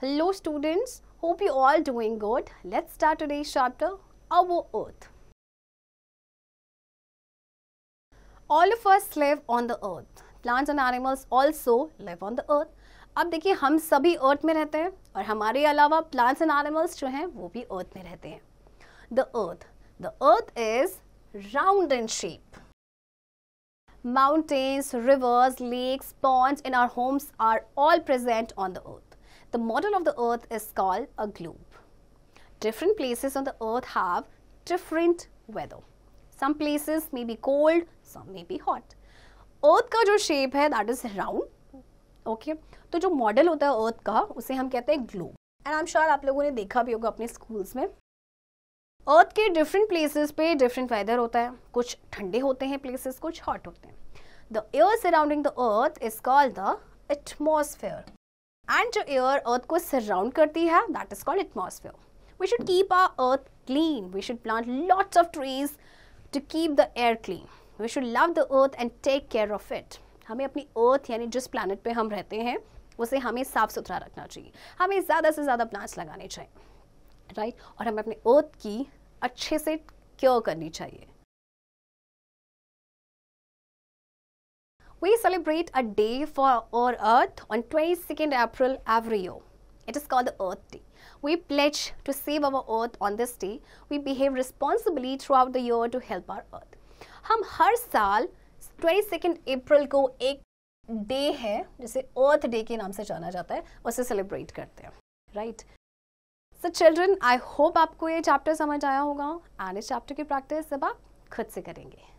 Hello students, hope you all doing good. Let's start today's chapter, Our Earth. All of us live on the earth. Plants and animals also live on the earth. अब देखिए हम सभी अर्थ में रहते हैं और हमारे अलावा प्लांट्स एंड एनिमल्स जो हैं वो भी अर्थ में रहते हैं the earth the earth is round in shape mountains, rivers, lakes, ponds in our homes are all present on the earth. The model of the earth is called a globe. Different places on the earth have different weather. Some places may be cold, some may be hot. Earth का जो shape है that is round okay तो जो model होता है अर्थ का उसे हम कहते हैं globe and I am sure आप लोगों ने देखा भी होगा अपने स्कूल्स में अर्थ के डिफरेंट प्लेसेस पे डिफरेंट वेदर होता है कुछ ठंडे होते हैं प्लेसेस कुछ हॉट होते हैं the air surrounding the earth is called the atmosphere and जो एयर अर्थ को सराउंड करती है that is called atmosphere we should keep our earth clean we should plant lots of trees to keep the air clean we should love the earth and take care of it हमें अपनी अर्थ यानी जिस planet पर हम रहते हैं उसे हमें साफ़ सुथरा रखना चाहिए हमें ज़्यादा से ज़्यादा प्लांट्स लगाने चाहिए राइट right? और हमें अपने अर्थ की अच्छे से क्योर करनी चाहिए We celebrate a day for our Earth on 22nd April every year. It is called the Earth Day. We pledge to save our Earth on this day. We behave responsibly throughout the year to help our Earth. हम हर साल 22nd अप्रैल को एक day है जिसे अर्थ day के नाम से जाना जाता है उसे सेलिब्रेट करते हैं right so children I hope आपको ये चैप्टर समझ आया होगा एंड इस चैप्टर की प्रैक्टिस अब आप खुद से करेंगे